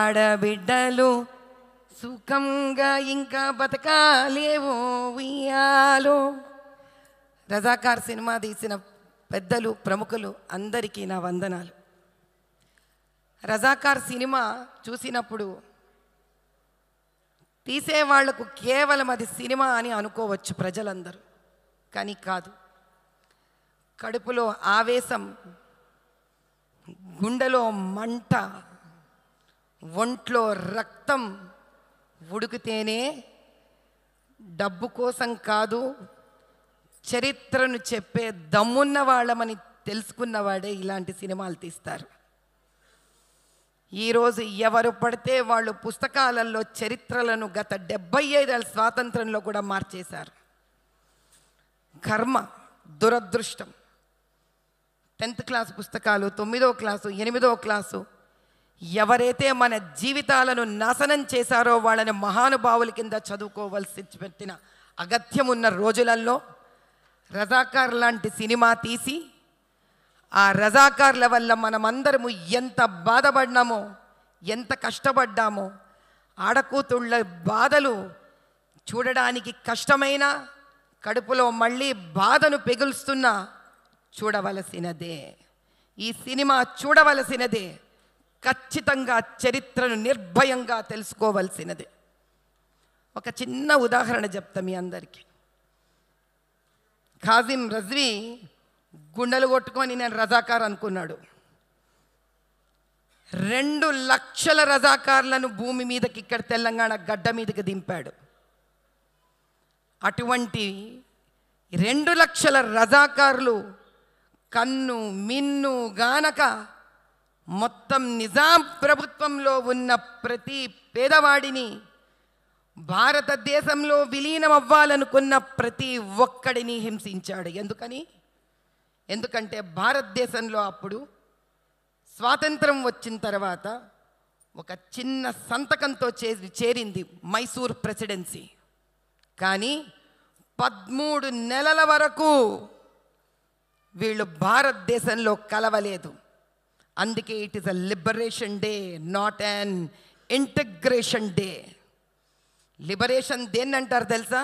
ఆడబిడ్డలు సుఖంగా ఇంకా బతకాలేవో ఉయ్యాలో రజాకార్ సినిమా తీసిన పెద్దలు ప్రముఖులు అందరికీ నా వందనాలు రజాకార్ సినిమా చూసినప్పుడు తీసేవాళ్లకు కేవలం అది సినిమా అని అనుకోవచ్చు ప్రజలందరూ కానీ కాదు కడుపులో ఆవేశం గుండెలో మంట ఒంట్లో రక్తం ఉడికితేనే డబ్బు కోసం కాదు చరిత్రను చెప్పే దమ్మున్న వాళ్ళమని తెలుసుకున్నవాడే ఇలాంటి సినిమాలు తీస్తారు ఈరోజు ఎవరు పడితే వాళ్ళు పుస్తకాలలో చరిత్రలను గత డెబ్బై ఐదేళ్ళ స్వాతంత్రంలో కూడా మార్చేశారు కర్మ దురదృష్టం టెన్త్ క్లాస్ పుస్తకాలు తొమ్మిదో క్లాసు ఎనిమిదో క్లాసు ఎవరైతే మన జీవితాలను నాశనం చేశారో వాళ్ళని మహానుభావుల కింద చదువుకోవలసి పెట్టిన అగత్యం ఉన్న రోజులలో రజాకార్ లాంటి సినిమా తీసి ఆ రజాకార్ల వల్ల మనమందరము ఎంత బాధపడినామో ఎంత కష్టపడ్డామో ఆడకూతుళ్ళ బాధలు చూడడానికి కష్టమైన కడుపులో మళ్ళీ బాధను పెగులుస్తున్నా చూడవలసినదే ఈ సినిమా చూడవలసినదే ఖచ్చితంగా చరిత్రను నిర్భయంగా తెలుసుకోవలసినది ఒక చిన్న ఉదాహరణ చెప్తా మీ అందరికీ ఖాజిం రజ్వి గుండెలు కొట్టుకొని నేను రజాకార్ అనుకున్నాడు రెండు లక్షల రజాకార్లను భూమి మీదకి ఇక్కడ తెలంగాణ గడ్డ మీదకి దింపాడు అటువంటి రెండు లక్షల రజాకారులు కన్ను మిన్ను గానక మొత్తం నిజాం ప్రభుత్వంలో ఉన్న ప్రతి పేదవాడిని భారతదేశంలో విలీనం అవ్వాలనుకున్న ప్రతి ఒక్కడిని హింసించాడు ఎందుకని ఎందుకంటే భారతదేశంలో అప్పుడు స్వాతంత్రం వచ్చిన తర్వాత ఒక చిన్న సంతకంతో చే చేరింది మైసూర్ ప్రెసిడెన్సీ కానీ పదమూడు నెలల వరకు వీళ్ళు భారతదేశంలో కలవలేదు అందుకే it is a liberation day not an integration day liberation దేన్ని అంటారు తెలుసా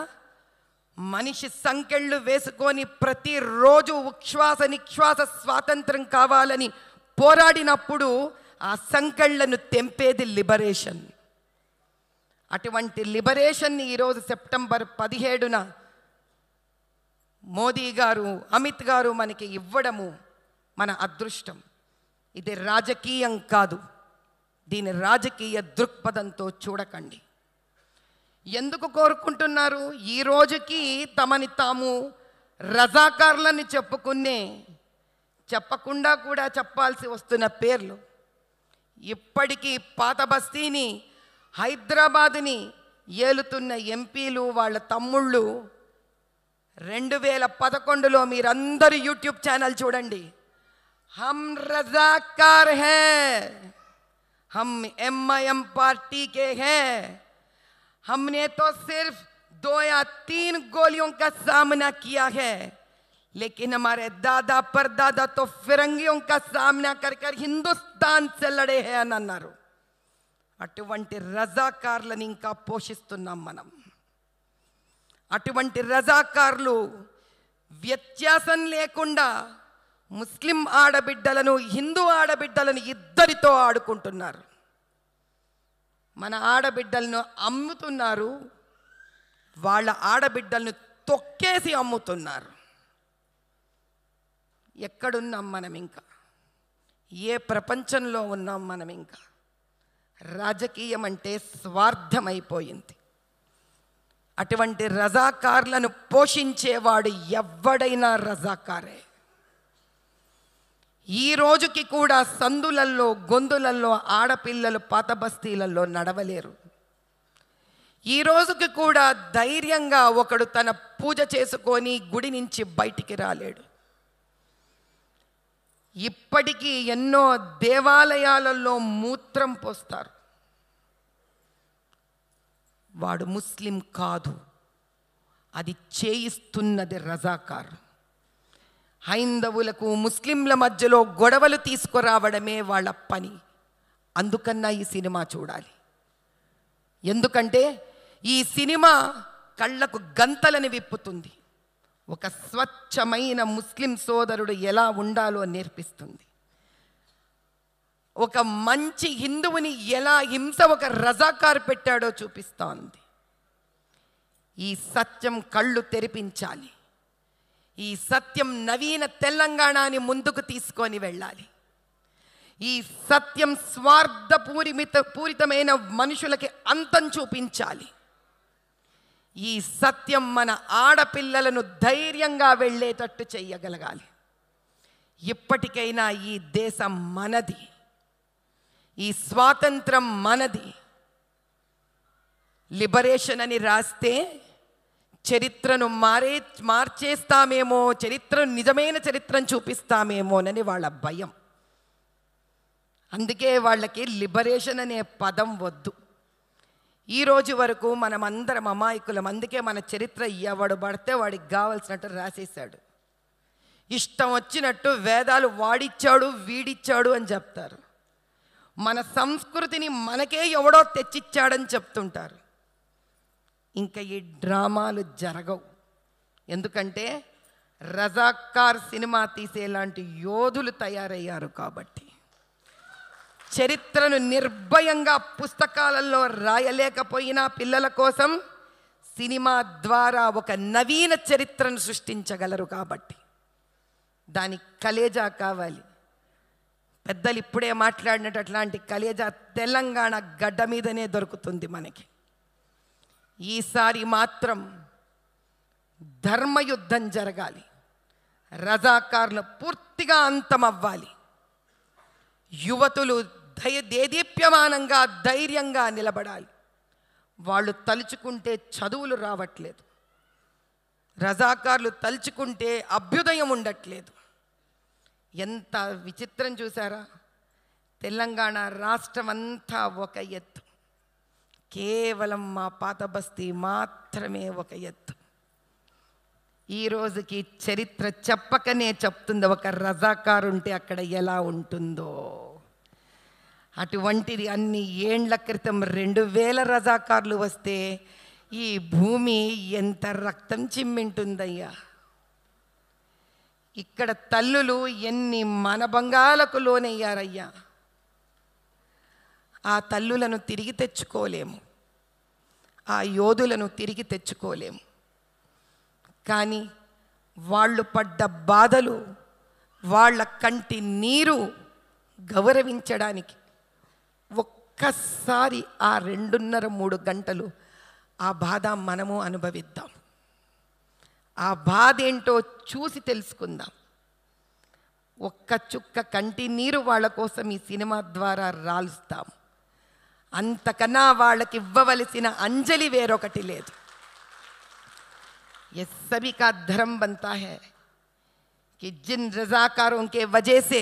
మనిషి సంకెళ్ళు వేసుకొని ప్రతిరోజు ఉచ్ఛ్వాస నిశ్వాస స్వాతంత్రం కావాలని పోరాడినప్పుడు ఆ సంకెళ్లను తెంపేది లిబరేషన్ అటువంటి లిబరేషన్ని ఈరోజు సెప్టెంబర్ పదిహేడున మోదీ గారు అమిత్ గారు మనకి ఇవ్వడము మన అదృష్టం ఇది రాజకీయం కాదు దీని రాజకీయ దృక్పథంతో చూడకండి ఎందుకు కోరుకుంటున్నారు ఈ రోజుకి తమని తాము రజాకారులని చెప్పుకునే చెప్పకుండా కూడా చెప్పాల్సి వస్తున్న పేర్లు ఇప్పటికీ పాత బస్తీని హైదరాబాదుని ఏలుతున్న ఎంపీలు వాళ్ళ తమ్ముళ్ళు రెండు వేల పదకొండులో మీరందరూ యూట్యూబ్ ఛానల్ చూడండి हम रजाकार हैं हम एम एम पार्टी के हैं हमने तो सिर्फ दो या तीन गोलियों का सामना किया है लेकिन हमारे दादा परदादा तो फिरंगियों का सामना कर कर हिंदुस्तान से लड़े हैं अनु అటువంటి रजाकार ఇంకా పోషిస్తున్నాం మనం అటువంటి रजाकार వ్యత్యాసం లేకుండా ముస్లిం ఆడబిడ్డలను హిందూ ఆడబిడ్డలను ఇద్దరితో ఆడుకుంటున్నారు మన ఆడబిడ్డలను అమ్ముతున్నారు వాళ్ళ ఆడబిడ్డలను తొక్కేసి అమ్ముతున్నారు ఎక్కడున్నాం మనం ఇంకా ఏ ప్రపంచంలో ఉన్నాం మనం ఇంకా రాజకీయం అంటే స్వార్థమైపోయింది అటువంటి రజాకార్లను పోషించేవాడు ఎవ్వడైనా రజాకారే ఈ రోజుకి కూడా సందులల్లో గొంతులల్లో ఆడపిల్లలు పాతబస్తీలలో నడవలేరు ఈ రోజుకి కూడా ధైర్యంగా ఒకడు తన పూజ చేసుకొని గుడి నుంచి బయటికి రాలేడు ఇప్పటికీ ఎన్నో దేవాలయాలలో మూత్రం పోస్తారు వాడు ముస్లిం కాదు అది చేయిస్తున్నది రజాకారు హైందవులకు ముస్లింల మధ్యలో గొడవలు తీసుకురావడమే వాళ్ళ పని అందుకన్నా ఈ సినిమా చూడాలి ఎందుకంటే ఈ సినిమా కళ్ళకు గంతలని విప్పుతుంది ఒక స్వచ్ఛమైన ముస్లిం సోదరుడు ఎలా ఉండాలో నేర్పిస్తుంది ఒక మంచి హిందువుని ఎలా హింస ఒక రజాకారు పెట్టాడో చూపిస్తోంది ఈ సత్యం కళ్ళు తెరిపించాలి ఈ సత్యం నవీన తెలంగాణని ముందుకు తీసుకొని వెళ్ళాలి ఈ సత్యం స్వార్థపూరిమిత పూరితమైన మనుషులకి అంతం చూపించాలి ఈ సత్యం మన ఆడపిల్లలను ధైర్యంగా వెళ్ళేటట్టు చేయగలగాలి ఇప్పటికైనా ఈ దేశం మనది ఈ స్వాతంత్రం మనది లిబరేషన్ అని రాస్తే చరిత్రను మారే మార్చేస్తామేమో చరిత్రను నిజమైన చరిత్రను చూపిస్తామేమోనని వాళ్ళ భయం అందుకే వాళ్ళకి లిబరేషన్ అనే పదం వద్దు ఈ రోజు వరకు మనమందరం అమాయకులం అందుకే మన చరిత్ర ఎవడు పడితే వాడికి కావలసినట్టు రాసేశాడు ఇష్టం వచ్చినట్టు వేదాలు వాడిచ్చాడు వీడిచ్చాడు అని చెప్తారు మన సంస్కృతిని మనకే ఎవడో తెచ్చిచ్చాడని చెప్తుంటారు ఇంకా ఈ డ్రామాలు జరగవు ఎందుకంటే రజాకార్ సినిమా తీసేలాంటి యోధులు తయారయ్యారు కాబట్టి చరిత్రను నిర్భయంగా పుస్తకాలలో రాయలేకపోయినా పిల్లల కోసం సినిమా ద్వారా ఒక నవీన చరిత్రను సృష్టించగలరు కాబట్టి దానికి కలేజా కావాలి పెద్దలు ఇప్పుడే మాట్లాడినట్టు అట్లాంటి కలేజా తెలంగాణ గడ్డ మీదనే దొరుకుతుంది మనకి ఈసారి మాత్రం ధర్మయుద్ధం జరగాలి రజాకారులు పూర్తిగా అంతమవ్వాలి యువతులు దయ దేదీప్యమానంగా ధైర్యంగా నిలబడాలి వాళ్ళు తలుచుకుంటే చదువులు రావట్లేదు రజాకారులు తలుచుకుంటే అభ్యుదయం ఉండట్లేదు ఎంత విచిత్రం చూసారా తెలంగాణ రాష్ట్రం అంతా ఒక ఎత్తు కేవలం మా పాత బస్తీ మాత్రమే ఒక ఎత్తు ఈ రోజుకి చరిత్ర చెప్పకనే చెప్తుంది ఒక రజాకారు ఉంటే అక్కడ ఎలా ఉంటుందో అటువంటిది అన్ని ఏండ్ల క్రితం రెండు వేల రజాకారులు వస్తే ఈ భూమి ఎంత రక్తం చిమ్మింటుందయ్యా ఇక్కడ తల్లులు ఎన్ని బంగాలకు లోనయ్యారయ్యా ఆ తల్లులను తిరిగి తెచ్చుకోలేము ఆ యోధులను తిరిగి తెచ్చుకోలేము కానీ వాళ్ళు పడ్డ బాధలు వాళ్ళ కంటి నీరు గౌరవించడానికి ఒక్కసారి ఆ రెండున్నర మూడు గంటలు ఆ బాధ మనము అనుభవిద్దాం ఆ బాధ ఏంటో చూసి తెలుసుకుందాం ఒక్క చుక్క కంటి నీరు వాళ్ళ కోసం ఈ సినిమా ద్వారా రాలుస్తాం అంతకన్నా వాళ్ళకి ఇవ్వవలసిన అంజలి వేరొకటి లేదు ये सभी का धर्म बनता है कि जिन रजाकारों के वजह से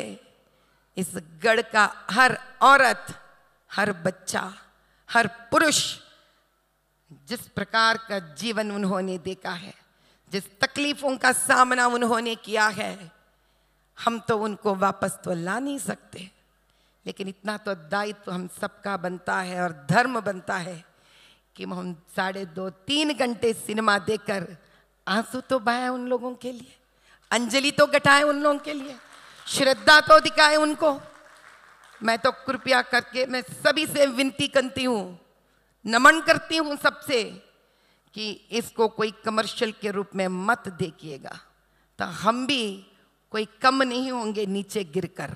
इस गढ़ का हर औरत हर बच्चा हर पुरुष जिस प्रकार का जीवन उन्होंने देखा है जिस तकलीफों का सामना उन्होंने किया है हम तो उनको वापस तो ला नहीं सकते लेकिन इतना तो दायित्व तो हम सबका बनता है और धर्म बनता है कि हम साढ़े दो तीन घंटे सिनेमा देकर आंसू तो बहाए उन लोगों के लिए अंजलि तो घटाए उन लोगों के लिए श्रद्धा तो दिखाए उनको मैं तो कृपया करके मैं सभी से विनती करती हूँ नमन करती हूँ सबसे कि इसको कोई कमर्शियल के रूप में मत देखिएगा तो हम भी कोई कम नहीं होंगे नीचे गिरकर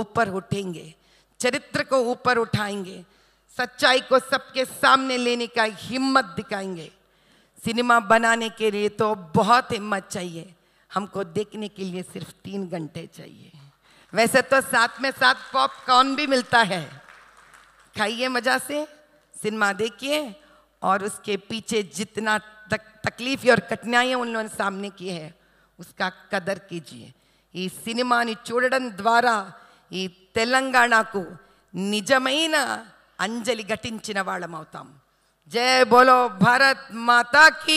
ऊपर उठेंगे चरित्र को ऊपर उठाएंगे सच्चाई को सबके सामने लेने का हिम्मत दिखाएंगे सिनेमा बनाने के लिए तो बहुत हिम्मत चाहिए हमको देखने के लिए सिर्फ तीन घंटे चाहिए वैसे तो साथ में साथ पॉपकॉर्न भी मिलता है खाइए मज़ा से सिनेमा देखिए और उसके पीछे जितना तक, तकलीफ और कठिनाइयाँ उन लोगों ने सामने की है उसका कदर कीजिए सिनेमा సినిమాని చూడడం द्वारा ఈ తెలంగాణకు నిజమైన అంజలి ఘటించిన వాళ్ళమవుతాం జయ బోలో భారత్ మాతాకి